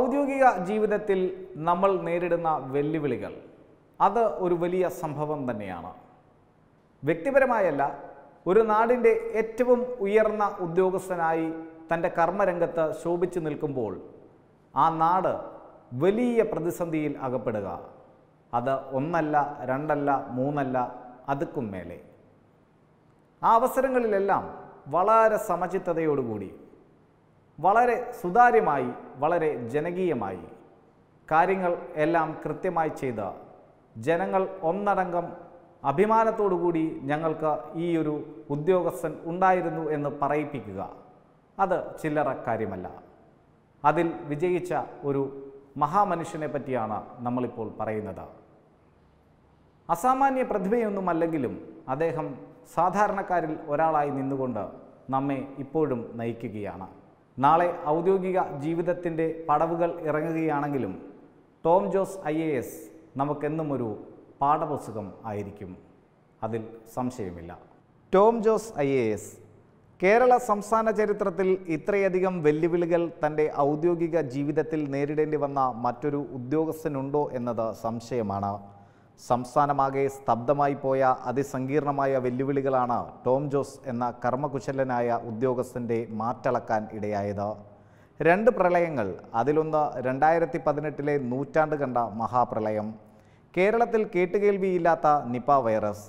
ഔദ്യോഗിക ജീവിതത്തിൽ നമ്മൾ നേരിടുന്ന വെല്ലുവിളികൾ അത് ഒരു വലിയ സംഭവം തന്നെയാണ് വ്യക്തിപരമായല്ല ഒരു നാടിൻ്റെ ഏറ്റവും ഉയർന്ന ഉദ്യോഗസ്ഥനായി തൻ്റെ കർമ്മരംഗത്ത് ശോഭിച്ചു നിൽക്കുമ്പോൾ ആ നാട് വലിയ പ്രതിസന്ധിയിൽ അകപ്പെടുക അത് ഒന്നല്ല രണ്ടല്ല മൂന്നല്ല അതുക്കും മേലെ ആ അവസരങ്ങളിലെല്ലാം വളരെ സമചിത്തതയോടുകൂടി വളരെ സുതാര്യമായി വളരെ ജനകീയമായി കാര്യങ്ങൾ എല്ലാം കൃത്യമായി ചെയ്ത ജനങ്ങൾ ഒന്നടങ്കം അഭിമാനത്തോടുകൂടി ഞങ്ങൾക്ക് ഈ ഒരു ഉദ്യോഗസ്ഥൻ ഉണ്ടായിരുന്നു എന്ന് പറയിപ്പിക്കുക അത് ചില്ലറ കാര്യമല്ല അതിൽ വിജയിച്ച ഒരു മഹാമനുഷ്യനെ പറ്റിയാണ് നമ്മളിപ്പോൾ പറയുന്നത് അസാമാന്യ പ്രതിഭയൊന്നും അല്ലെങ്കിലും അദ്ദേഹം സാധാരണക്കാരിൽ ഒരാളായി നിന്നുകൊണ്ട് നമ്മെ ഇപ്പോഴും നയിക്കുകയാണ് നാളെ ഔദ്യോഗിക ജീവിതത്തിൻ്റെ പടവുകൾ ഇറങ്ങുകയാണെങ്കിലും Tom Jose I A S നമുക്കെന്നും ഒരു പാഠപുസ്തകം ആയിരിക്കും അതിൽ സംശയമില്ല Tom Jose I A S Kerala സംസ്ഥാന ചരിത്രത്തിൽ ഇത്രയധികം വെല്ലുവിളികൾ തൻ്റെ ഔദ്യോഗിക ജീവിതത്തിൽ നേരിടേണ്ടി വന്ന മറ്റൊരു ഉദ്യോഗസ്ഥനുണ്ടോ എന്നത് സംശയമാണ് സംസ്ഥാനമാകെ സ്തബ്ധമായി പോയ അതിസങ്കീർണമായ വെല്ലുവിളികളാണ് ടോം ജോസ് എന്ന കർമ്മകുശലനായ ഉദ്യോഗസ്ഥൻ്റെ മാറ്റളക്കാൻ ഇടയായത് രണ്ട് പ്രളയങ്ങൾ അതിലൊന്ന് രണ്ടായിരത്തി പതിനെട്ടിലെ നൂറ്റാണ്ട് കണ്ട മഹാപ്രളയം കേരളത്തിൽ കേട്ടുകേൾവിയില്ലാത്ത നിപ വൈറസ്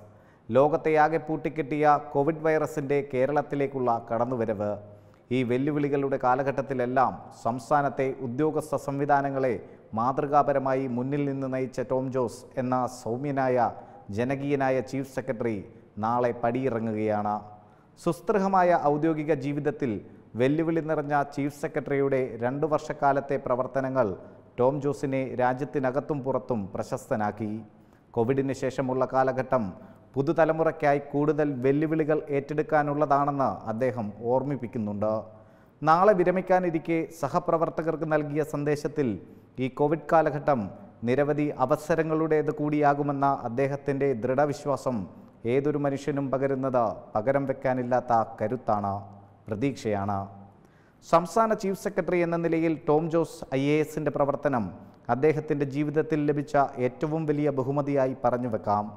ലോകത്തെയാകെ പൂട്ടിക്കെട്ടിയ കോവിഡ് വൈറസിൻ്റെ കേരളത്തിലേക്കുള്ള കടന്നുവരവ് ഈ വെല്ലുവിളികളുടെ കാലഘട്ടത്തിലെല്ലാം സംസ്ഥാനത്തെ ഉദ്യോഗസ്ഥ സംവിധാനങ്ങളെ മാതൃകാപരമായി മുന്നിൽ നിന്ന് നയിച്ച ടോം ജോസ് എന്ന സൗമ്യനായ ജനകീയനായ ചീഫ് സെക്രട്ടറി നാളെ പടിയിറങ്ങുകയാണ് സുസ്ഥൃഹമായ ഔദ്യോഗിക ജീവിതത്തിൽ വെല്ലുവിളി നിറഞ്ഞ ചീഫ് സെക്രട്ടറിയുടെ രണ്ടു വർഷക്കാലത്തെ പ്രവർത്തനങ്ങൾ ടോം ജോസിനെ രാജ്യത്തിനകത്തും പുറത്തും പ്രശസ്തനാക്കി കോവിഡിന് ശേഷമുള്ള കാലഘട്ടം പുതുതലമുറയ്ക്കായി കൂടുതൽ വെല്ലുവിളികൾ ഏറ്റെടുക്കാനുള്ളതാണെന്ന് അദ്ദേഹം ഓർമ്മിപ്പിക്കുന്നുണ്ട് നാളെ വിരമിക്കാനിരിക്കെ സഹപ്രവർത്തകർക്ക് നൽകിയ സന്ദേശത്തിൽ ഈ കോവിഡ് കാലഘട്ടം നിരവധി അവസരങ്ങളുടേത് കൂടിയാകുമെന്ന അദ്ദേഹത്തിൻ്റെ ദൃഢവിശ്വാസം ഏതൊരു മനുഷ്യനും പകരുന്നത് പകരം വെക്കാനില്ലാത്ത കരുത്താണ് പ്രതീക്ഷയാണ് സംസ്ഥാന ചീഫ് സെക്രട്ടറി എന്ന നിലയിൽ ടോം ജോസ് ഐ എ എസിൻ്റെ പ്രവർത്തനം അദ്ദേഹത്തിൻ്റെ ജീവിതത്തിൽ ലഭിച്ച ഏറ്റവും വലിയ ബഹുമതിയായി പറഞ്ഞു വെക്കാം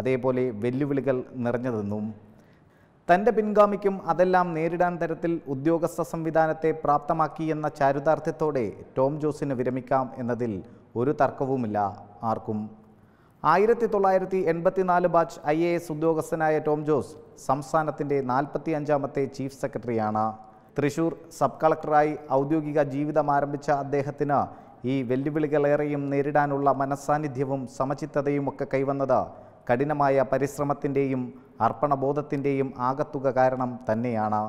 അതേപോലെ വെല്ലുവിളികൾ നിറഞ്ഞതെന്നും തൻ്റെ പിൻഗാമിക്കും അതെല്ലാം നേരിടാൻ തരത്തിൽ ഉദ്യോഗസ്ഥ സംവിധാനത്തെ പ്രാപ്തമാക്കി എന്ന ചാരുതാർത്ഥ്യത്തോടെ ടോം ജോസിന് വിരമിക്കാം എന്നതിൽ ഒരു തർക്കവുമില്ല ആർക്കും ആയിരത്തി തൊള്ളായിരത്തി എൺപത്തിനാല് ബാച്ച് ഐ എ എസ് ഉദ്യോഗസ്ഥനായ ടോം ജോസ് സംസ്ഥാനത്തിൻ്റെ നാൽപ്പത്തി അഞ്ചാമത്തെ ചീഫ് സെക്രട്ടറിയാണ് തൃശൂർ സബ് കളക്ടറായി ഔദ്യോഗിക ജീവിതം ആരംഭിച്ച അദ്ദേഹത്തിന് ഈ വെല്ലുവിളികളേറെയും നേരിടാനുള്ള മനസ്സാന്നിധ്യവും സമചിത്തതയുമൊക്കെ കൈവന്നത് കഠിനമായ പരിശ്രമത്തിൻ്റെയും അർപ്പണബോധത്തിൻ്റെയും ആകത്തുക കാരണം തന്നെയാണ്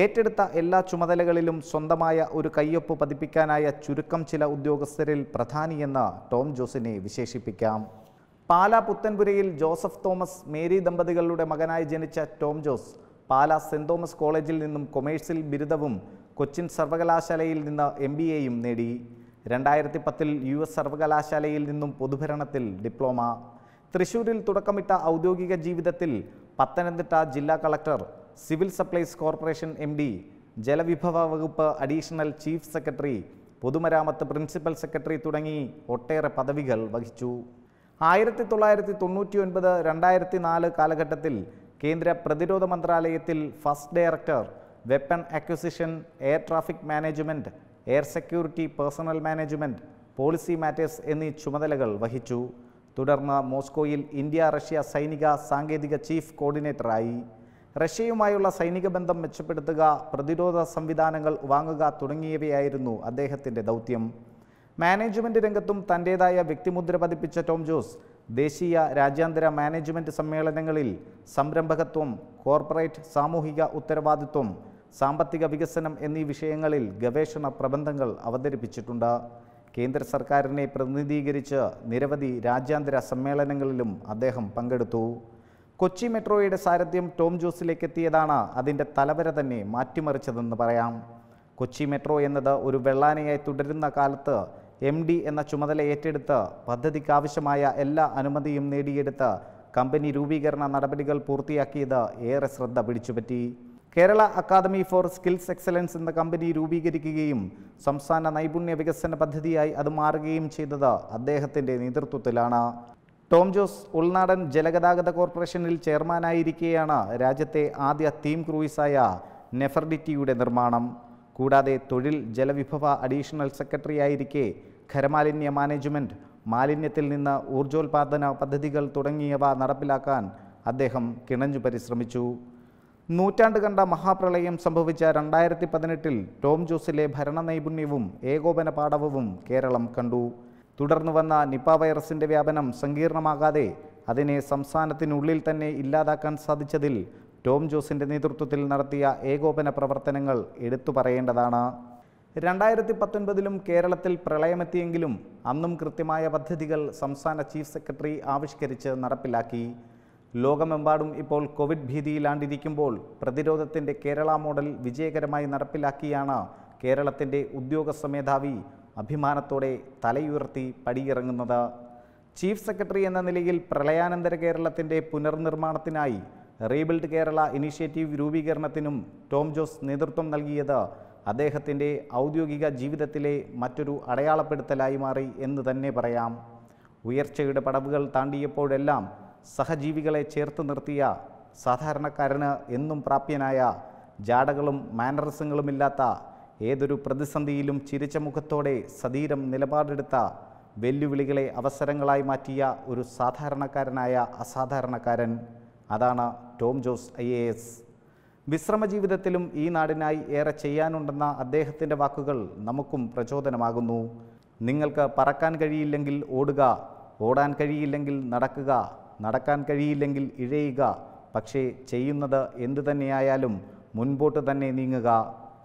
ഏറ്റെടുത്ത എല്ലാ ചുമതലകളിലും സ്വന്തമായ ഒരു കയ്യൊപ്പ് പതിപ്പിക്കാനായ ചുരുക്കം ചില ഉദ്യോഗസ്ഥരിൽ പ്രധാനിയെന്ന് ടോം ജോസിനെ വിശേഷിപ്പിക്കാം പാലാ പുത്തൻപുരയിൽ ജോസഫ് തോമസ് മേരി ദമ്പതികളുടെ മകനായി ജനിച്ച ടോം ജോസ് പാലാ സെൻറ് തോമസ് കോളേജിൽ നിന്നും കൊമേഴ്സിൽ ബിരുദവും കൊച്ചിൻ സർവകലാശാലയിൽ നിന്ന് എം ബി എയും നേടി രണ്ടായിരത്തി പത്തിൽ യു എസ് സർവകലാശാലയിൽ നിന്നും പൊതുഭരണത്തിൽ ഡിപ്ലോമ തൃശൂരിൽ തുടക്കമിട്ട ഔദ്യോഗിക ജീവിതത്തിൽ പത്തനംതിട്ട ജില്ലാ collector civil supplies corporation M D ജലവിഭവ വകുപ്പ് അഡീഷണൽ ചീഫ് സെക്രട്ടറി പൊതുമരാമത്ത് പ്രിൻസിപ്പൽ സെക്രട്ടറി തുടങ്ങി ഒട്ടേറെ പദവികൾ വഹിച്ചു ആയിരത്തി തൊള്ളായിരത്തി തൊണ്ണൂറ്റി ഒൻപത് രണ്ടായിരത്തി നാല് കാലഘട്ടത്തിൽ കേന്ദ്ര പ്രതിരോധ മന്ത്രാലയത്തിൽ first director weapon acquisition air traffic management air security personnel management policy matters എന്നീ ചുമതലകൾ വഹിച്ചു തുടർന്ന് മോസ്കോയിൽ ഇന്ത്യ റഷ്യ സൈനിക സാങ്കേതിക ചീഫ് കോർഡിനേറ്ററായി റഷ്യയുമായുള്ള സൈനിക ബന്ധം മെച്ചപ്പെടുത്തുക പ്രതിരോധ സംവിധാനങ്ങൾ വാങ്ങുക തുടങ്ങിയവയായിരുന്നു അദ്ദേഹത്തിൻ്റെ ദൗത്യം മാനേജ്മെൻറ്റ് രംഗത്തും തൻ്റേതായ വ്യക്തിമുദ്ര പതിപ്പിച്ച ടോം ജോസ് ദേശീയ രാജ്യാന്തര മാനേജ്മെൻറ്റ് സമ്മേളനങ്ങളിൽ സംരംഭകത്വം കോർപ്പറേറ്റ് സാമൂഹിക ഉത്തരവാദിത്വം സാമ്പത്തിക വികസനം എന്നീ വിഷയങ്ങളിൽ ഗവേഷണ പ്രബന്ധങ്ങൾ അവതരിപ്പിച്ചിട്ടുണ്ട് കേന്ദ്ര സർക്കാരിനെ പ്രതിനിധീകരിച്ച് നിരവധി രാജ്യാന്തര സമ്മേളനങ്ങളിലും അദ്ദേഹം പങ്കെടുത്തു കൊച്ചി മെട്രോയുടെ സാരഥ്യം ടോം ജോസിലേക്ക് എത്തിയതാണ് അതിൻ്റെ തലവര തന്നെ മാറ്റിമറിച്ചതെന്ന് പറയാം കൊച്ചി മെട്രോ എന്നത് ഒരു വെള്ളാനയായി തുടരുന്ന കാലത്ത് എം ഡി എന്ന ചുമതല ഏറ്റെടുത്ത് പദ്ധതിക്കാവശ്യമായ എല്ലാ അനുമതിയും നേടിയെടുത്ത് കമ്പനി രൂപീകരണ നടപടികൾ പൂർത്തിയാക്കിയത് ഏറെ ശ്രദ്ധ പിടിച്ചുപറ്റി Kerala academy for skills excellence എന്ന കമ്പനി രൂപീകരിക്കുകയും സംസ്ഥാന നൈപുണ്യ വികസന പദ്ധതിയായി അത് മാറുകയും ചെയ്തത് അദ്ദേഹത്തിൻ്റെ നേതൃത്വത്തിലാണ് ടോം ജോസ് ഉൾനാടൻ ജലഗതാഗത കോർപ്പറേഷനിൽ ചെയർമാനായിരിക്കെയാണ് രാജ്യത്തെ ആദ്യ തീം ക്രൂയിസായ നെഫർഡിറ്റിയുടെ നിർമ്മാണം കൂടാതെ തൊഴിൽ ജലവിഭവ അഡീഷണൽ സെക്രട്ടറിയായിരിക്കെ ഖരമാലിന്യ മാനേജ്മെൻറ്റ് മാലിന്യത്തിൽ നിന്ന് ഊർജോൽപാദന പദ്ധതികൾ തുടങ്ങിയവ നടപ്പിലാക്കാൻ അദ്ദേഹം കിണഞ്ഞു പരിശ്രമിച്ചു നൂറ്റാണ്ട് കണ്ട മഹാപ്രളയം സംഭവിച്ച രണ്ടായിരത്തി പതിനെട്ടിൽ ടോം ജോസിലെ ഭരണ നൈപുണ്യവും ഏകോപന പാഠവവും കേരളം കണ്ടു തുടർന്നു വന്ന നിപ വൈറസിൻ്റെ വ്യാപനം സങ്കീർണമാകാതെ അതിനെ സംസ്ഥാനത്തിനുള്ളിൽ തന്നെ ഇല്ലാതാക്കാൻ സാധിച്ചതിൽ ടോം ജോസിൻ്റെ നേതൃത്വത്തിൽ നടത്തിയ ഏകോപന പ്രവർത്തനങ്ങൾ എടുത്തു പറയേണ്ടതാണ് രണ്ടായിരത്തി പത്തൊൻപതിലും കേരളത്തിൽ പ്രളയമെത്തിയെങ്കിലും അന്നും കൃത്യമായ പദ്ധതികൾ സംസ്ഥാന ചീഫ് സെക്രട്ടറി ആവിഷ്കരിച്ച് നടപ്പിലാക്കി ലോകമെമ്പാടും ഇപ്പോൾ കോവിഡ് ഭീതിയിലാണ്ടിരിക്കുമ്പോൾ പ്രതിരോധത്തിൻ്റെ കേരള മോഡൽ വിജയകരമായി നടപ്പിലാക്കിയാണ് കേരളത്തിൻ്റെ ഉദ്യോഗസ്ഥ മേധാവി അഭിമാനത്തോടെ തലയുയർത്തി പടിയിറങ്ങുന്നത് ചീഫ് സെക്രട്ടറി എന്ന നിലയിൽ പ്രളയാനന്തര കേരളത്തിൻ്റെ പുനർനിർമ്മാണത്തിനായി റീബിൽഡ് കേരള ഇനിഷ്യേറ്റീവ് രൂപീകരണത്തിനും ടോം ജോസ് നേതൃത്വം നൽകിയത് അദ്ദേഹത്തിൻ്റെ ഔദ്യോഗിക ജീവിതത്തിലെ മറ്റൊരു അടയാളപ്പെടുത്തലായി മാറി എന്ന് തന്നെ പറയാം ഉയർച്ചയുടെ പടവുകൾ താണ്ടിയപ്പോഴെല്ലാം സഹജീവികളെ ചേർത്ത് നിർത്തിയ സാധാരണക്കാരന് എന്നും പ്രാപ്യനായ ജാടകളും മാനറസങ്ങളുമില്ലാത്ത ഏതൊരു പ്രതിസന്ധിയിലും ചിരിച്ച മുഖത്തോടെ സതീരം നിലപാടെടുത്ത വെല്ലുവിളികളെ അവസരങ്ങളായി മാറ്റിയ ഒരു സാധാരണക്കാരനായ അസാധാരണക്കാരൻ അതാണ് Tom Jose I A S വിശ്രമ ജീവിതത്തിലും ഈ നാടിനായി ഏറെ ചെയ്യാനുണ്ടെന്ന അദ്ദേഹത്തിൻ്റെ വാക്കുകൾ നമുക്കും പ്രചോദനമാകുന്നു നിങ്ങൾക്ക് പറക്കാൻ കഴിയില്ലെങ്കിൽ ഓടുക ഓടാൻ കഴിയില്ലെങ്കിൽ നടക്കുക നടക്കാൻ കഴിയില്ലെങ്കിൽ ഇഴയുക പക്ഷേ ചെയ്യുന്നത് എന്തു തന്നെയായാലും മുൻപോട്ട് തന്നെ നീങ്ങുക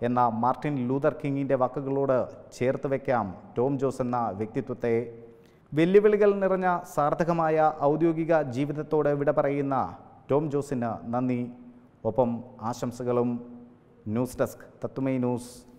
എന്ന മാർട്ടിൻ ലൂതർ കിങ്ങിൻ്റെ വാക്കുകളോട് ചേർത്ത് വയ്ക്കാം ടോം ജോസ് എന്ന വ്യക്തിത്വത്തെ വെല്ലുവിളികൾ നിറഞ്ഞ സാർത്ഥകമായ ഔദ്യോഗിക ജീവിതത്തോട് വിട പറയുന്ന ടോം ജോസിന് നന്ദി ഒപ്പം ആശംസകളും ന്യൂസ് ഡെസ്ക് തത്തുമൈ ന്യൂസ്